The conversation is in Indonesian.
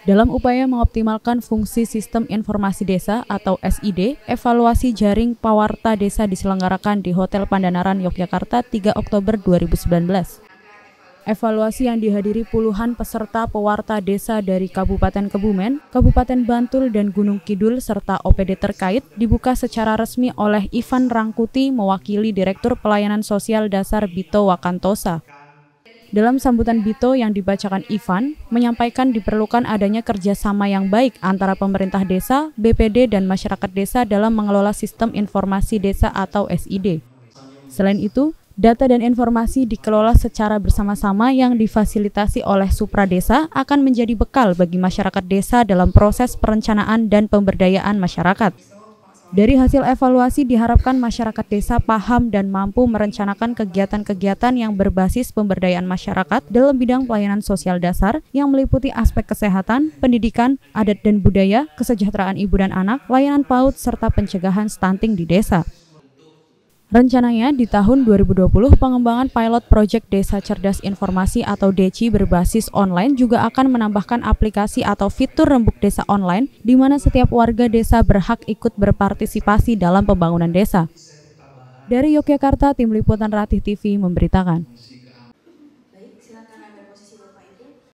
Dalam upaya mengoptimalkan fungsi sistem informasi desa atau SID, evaluasi jaring pawarta desa diselenggarakan di Hotel Pandanaran Yogyakarta 3 Oktober 2019. Evaluasi yang dihadiri puluhan peserta pewarta desa dari Kabupaten Kebumen, Kabupaten Bantul, dan Gunung Kidul serta OPD terkait dibuka secara resmi oleh Ivan Rangkuti mewakili Direktur Pelayanan Sosial Dasar Bito Wakantosa. Dalam sambutan Bito yang dibacakan Ivan, menyampaikan diperlukan adanya kerjasama yang baik antara pemerintah desa, BPD, dan masyarakat desa dalam mengelola sistem informasi desa atau SID. Selain itu, data dan informasi dikelola secara bersama-sama yang difasilitasi oleh Supra Desa akan menjadi bekal bagi masyarakat desa dalam proses perencanaan dan pemberdayaan masyarakat. Dari hasil evaluasi diharapkan masyarakat desa paham dan mampu merencanakan kegiatan-kegiatan yang berbasis pemberdayaan masyarakat dalam bidang pelayanan sosial dasar yang meliputi aspek kesehatan, pendidikan, adat dan budaya, kesejahteraan ibu dan anak, layanan PAUD serta pencegahan stunting di desa. Rencananya di tahun 2020 pengembangan pilot project Desa Cerdas Informasi atau DECI berbasis online juga akan menambahkan aplikasi atau fitur rembuk desa online di mana setiap warga desa berhak ikut berpartisipasi dalam pembangunan desa. Dari Yogyakarta, Tim Liputan Ratih TV memberitakan.